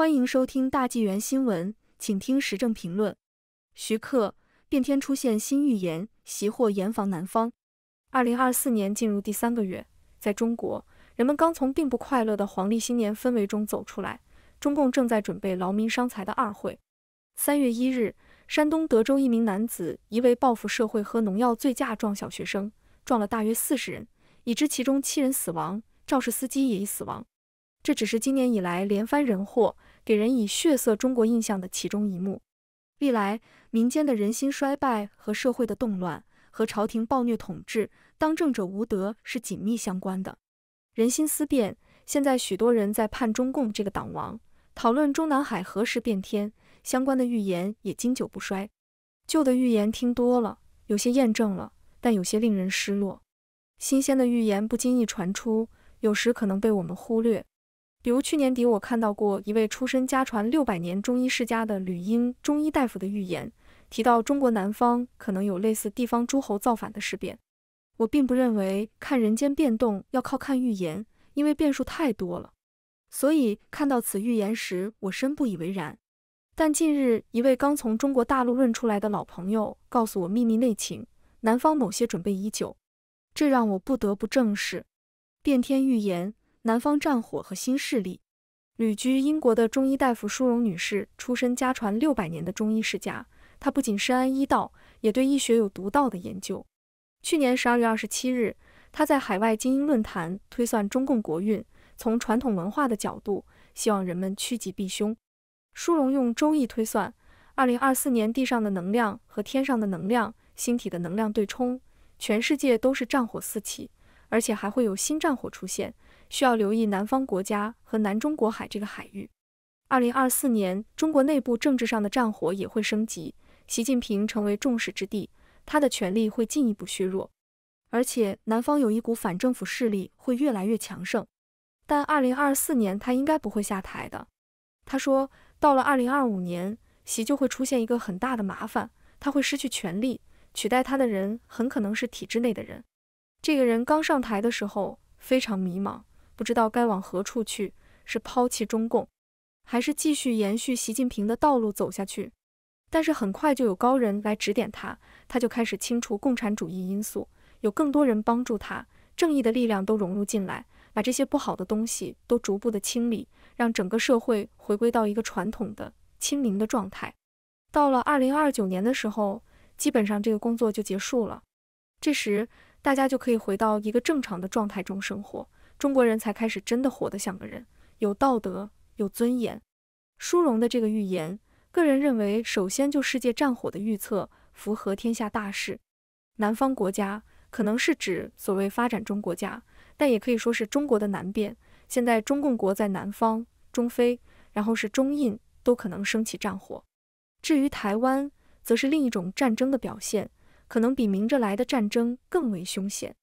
欢迎收听大纪元新闻，请听时政评论。徐克，变天出现新预言，袭获严防南方。二零二四年进入第三个月，在中国，人们刚从并不快乐的黄历新年氛围中走出来，中共正在准备劳民伤财的二会。三月一日，山东德州一名男子疑为报复社会，喝农药醉驾撞小学生，撞了大约四十人，已知其中七人死亡，肇事司机也已死亡。这只是今年以来连番人祸。给人以血色中国印象的其中一幕。历来民间的人心衰败和社会的动乱和朝廷暴虐统治、当政者无德是紧密相关的。人心思变，现在许多人在叛中共这个党王，讨论中南海何时变天，相关的预言也经久不衰。旧的预言听多了，有些验证了，但有些令人失落。新鲜的预言不经意传出，有时可能被我们忽略。比如去年底，我看到过一位出身家传六百年中医世家的吕英中医大夫的预言，提到中国南方可能有类似地方诸侯造反的事变。我并不认为看人间变动要靠看预言，因为变数太多了。所以看到此预言时，我深不以为然。但近日一位刚从中国大陆论出来的老朋友告诉我秘密内情，南方某些准备已久，这让我不得不正视变天预言。南方战火和新势力。旅居英国的中医大夫舒荣女士，出身家传六百年的中医世家，她不仅深谙医道，也对医学有独到的研究。去年十二月二十七日，她在海外精英论坛推算中共国运，从传统文化的角度，希望人们趋吉避凶。舒荣用周易推算，二零二四年地上的能量和天上的能量、星体的能量对冲，全世界都是战火四起。而且还会有新战火出现，需要留意南方国家和南中国海这个海域。二零二四年，中国内部政治上的战火也会升级，习近平成为众矢之的，他的权力会进一步削弱。而且南方有一股反政府势力会越来越强盛，但二零二四年他应该不会下台的。他说，到了二零二五年，习就会出现一个很大的麻烦，他会失去权力，取代他的人很可能是体制内的人。这个人刚上台的时候非常迷茫，不知道该往何处去，是抛弃中共，还是继续延续习近平的道路走下去？但是很快就有高人来指点他，他就开始清除共产主义因素，有更多人帮助他，正义的力量都融入进来，把这些不好的东西都逐步的清理，让整个社会回归到一个传统的清明的状态。到了二零二九年的时候，基本上这个工作就结束了。这时。大家就可以回到一个正常的状态中生活，中国人才开始真的活得像个人，有道德，有尊严。殊荣的这个预言，个人认为，首先就世界战火的预测符合天下大势。南方国家可能是指所谓发展中国家，但也可以说是中国的南边。现在中共国在南方，中非，然后是中印都可能升起战火。至于台湾，则是另一种战争的表现。可能比明着来的战争更为凶险。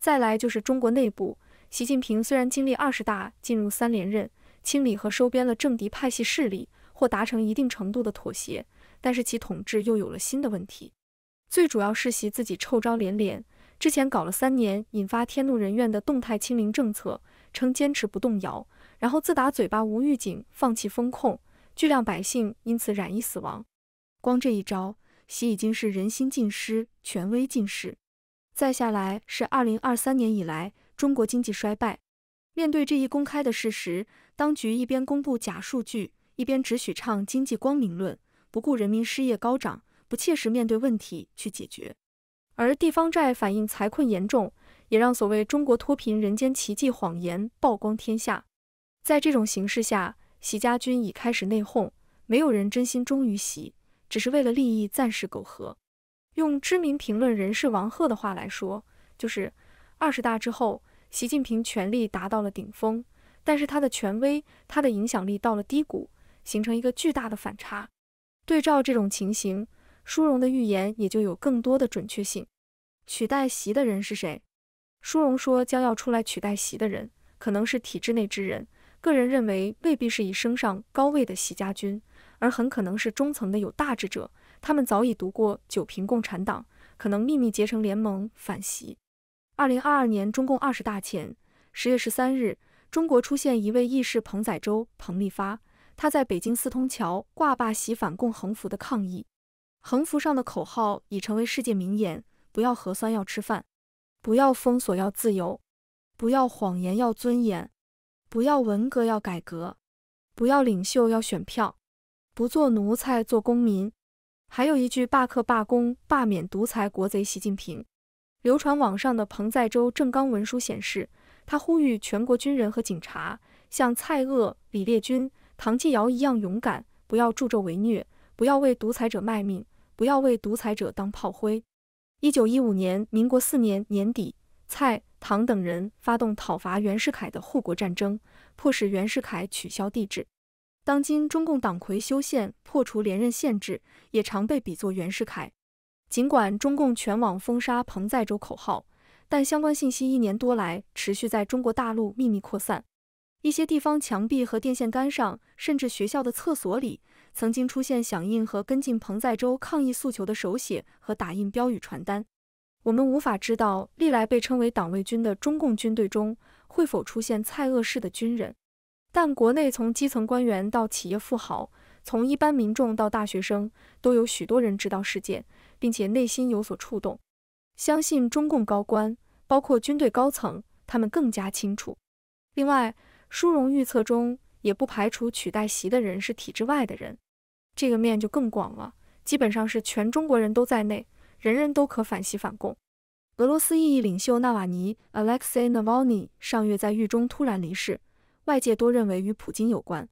再来就是中国内部，习近平虽然经历二十大进入三连任，清理和收编了政敌派系势力，或达成一定程度的妥协，但是其统治又有了新的问题。最主要，是习自己臭招连连。之前搞了三年，引发天怒人怨的动态清零政策，称坚持不动摇，然后自打嘴巴无预警放弃风控，巨量百姓因此染疫死亡。光这一招。习已经是人心尽失，权威尽失。再下来是二零二三年以来中国经济衰败。面对这一公开的事实，当局一边公布假数据，一边只许唱经济光明论，不顾人民失业高涨，不切实面对问题去解决。而地方债反映财困严重，也让所谓“中国脱贫人间奇迹”谎言曝光天下。在这种形势下，习家军已开始内讧，没有人真心忠于习。只是为了利益暂时苟合。用知名评论人士王赫的话来说，就是二十大之后，习近平权力达到了顶峰，但是他的权威、他的影响力到了低谷，形成一个巨大的反差。对照这种情形，舒荣的预言也就有更多的准确性。取代习的人是谁？舒荣说，将要出来取代习的人，可能是体制内之人。个人认为，未必是以升上高位的习家军，而很可能是中层的有大志者，他们早已读过《九评共产党》，可能秘密结成联盟反习。二零二二年中共二十大前，十月十三日，中国出现一位义士彭载洲、彭立发，他在北京四通桥挂罢习反共横幅的抗议，横幅上的口号已成为世界名言：不要核酸，要吃饭；不要封锁，要自由；不要谎言，要尊严。不要文革，要改革；不要领袖，要选票；不做奴才，做公民。还有一句：罢课、罢工、罢免独裁国贼习近平。流传网上的彭在州正纲文书显示，他呼吁全国军人和警察像蔡锷、李烈钧、唐继尧一样勇敢，不要助纣为虐，不要为独裁者卖命，不要为独裁者当炮灰。一九一五年，民国四年年底，蔡。唐等人发动讨伐袁世凯的护国战争，迫使袁世凯取消帝制。当今中共党魁修宪破除连任限制，也常被比作袁世凯。尽管中共全网封杀彭在州口号，但相关信息一年多来持续在中国大陆秘密扩散。一些地方墙壁和电线杆上，甚至学校的厕所里，曾经出现响应和跟进彭在州抗议诉求的手写和打印标语传单。我们无法知道，历来被称为党卫军的中共军队中会否出现蔡锷式的军人。但国内从基层官员到企业富豪，从一般民众到大学生，都有许多人知道事件，并且内心有所触动。相信中共高官，包括军队高层，他们更加清楚。另外，殊荣预测中也不排除取代席的人是体制外的人，这个面就更广了，基本上是全中国人都在内。人人都可反袭反共。俄罗斯异议领袖纳瓦尼 （Alexei Navalny） 上月在狱中突然离世，外界多认为与普京有关。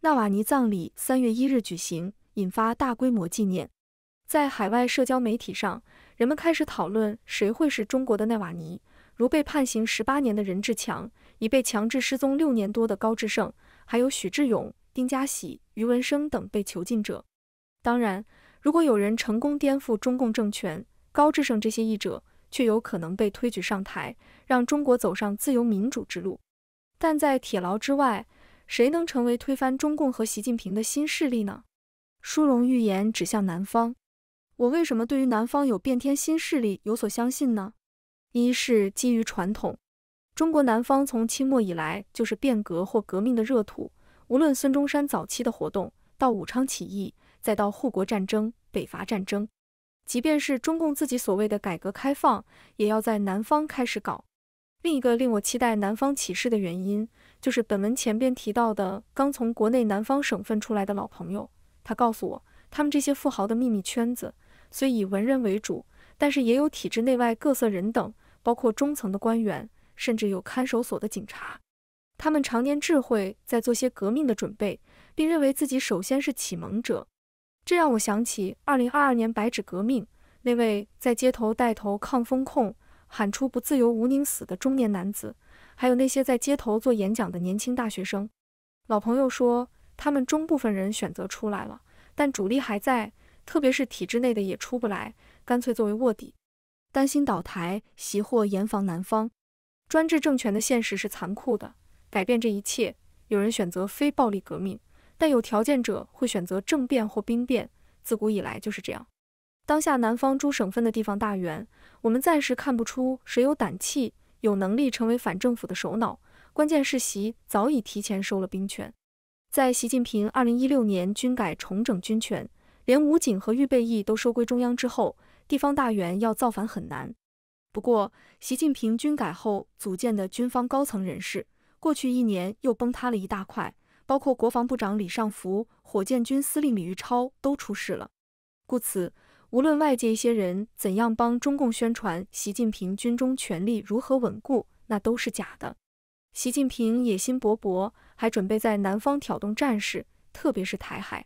纳瓦尼葬礼三月一日举行，引发大规模纪念。在海外社交媒体上，人们开始讨论谁会是中国的纳瓦尼，如被判刑十八年的任志强，已被强制失踪六年多的高志胜，还有许志勇、丁家喜、余文生等被囚禁者。当然。如果有人成功颠覆中共政权，高志晟这些译者却有可能被推举上台，让中国走上自由民主之路。但在铁牢之外，谁能成为推翻中共和习近平的新势力呢？殊荣预言指向南方。我为什么对于南方有变天新势力有所相信呢？一是基于传统，中国南方从清末以来就是变革或革命的热土，无论孙中山早期的活动到武昌起义。再到护国战争、北伐战争，即便是中共自己所谓的改革开放，也要在南方开始搞。另一个令我期待南方起事的原因，就是本文前边提到的刚从国内南方省份出来的老朋友，他告诉我，他们这些富豪的秘密圈子虽以文人为主，但是也有体制内外各色人等，包括中层的官员，甚至有看守所的警察。他们常年智慧在做些革命的准备，并认为自己首先是启蒙者。这让我想起二零二二年白纸革命，那位在街头带头抗风控、喊出“不自由无宁死”的中年男子，还有那些在街头做演讲的年轻大学生。老朋友说，他们中部分人选择出来了，但主力还在，特别是体制内的也出不来，干脆作为卧底，担心倒台、袭获、严防南方专制政权的现实是残酷的。改变这一切，有人选择非暴力革命。但有条件者会选择政变或兵变，自古以来就是这样。当下南方诸省份的地方大员，我们暂时看不出谁有胆气、有能力成为反政府的首脑。关键是习早已提前收了兵权。在习近平二零一六年军改重整军权，连武警和预备役都收归中央之后，地方大员要造反很难。不过，习近平军改后组建的军方高层人士，过去一年又崩塌了一大块。包括国防部长李尚福、火箭军司令李玉超都出事了，故此，无论外界一些人怎样帮中共宣传习近平军中权力如何稳固，那都是假的。习近平野心勃勃，还准备在南方挑动战事，特别是台海。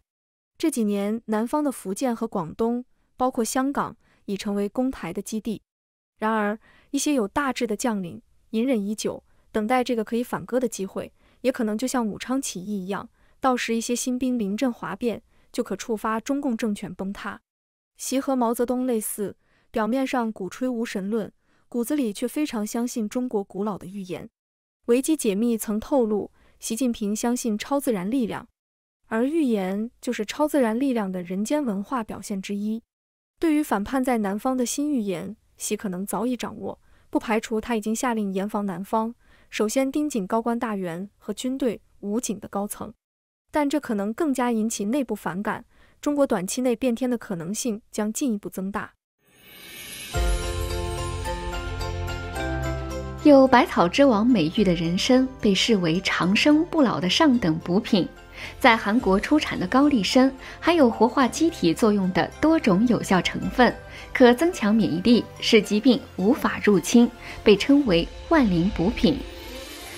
这几年，南方的福建和广东，包括香港，已成为攻台的基地。然而，一些有大志的将领隐忍已久，等待这个可以反戈的机会。也可能就像武昌起义一样，到时一些新兵临阵哗变，就可触发中共政权崩塌。习和毛泽东类似，表面上鼓吹无神论，骨子里却非常相信中国古老的预言。维基解密曾透露，习近平相信超自然力量，而预言就是超自然力量的人间文化表现之一。对于反叛在南方的新预言，习可能早已掌握，不排除他已经下令严防南方。首先盯紧高官大员和军队、武警的高层，但这可能更加引起内部反感。中国短期内变天的可能性将进一步增大。有“百草之王”美誉的人参，被视为长生不老的上等补品。在韩国出产的高丽参，含有活化机体作用的多种有效成分，可增强免疫力，使疾病无法入侵，被称为万灵补品。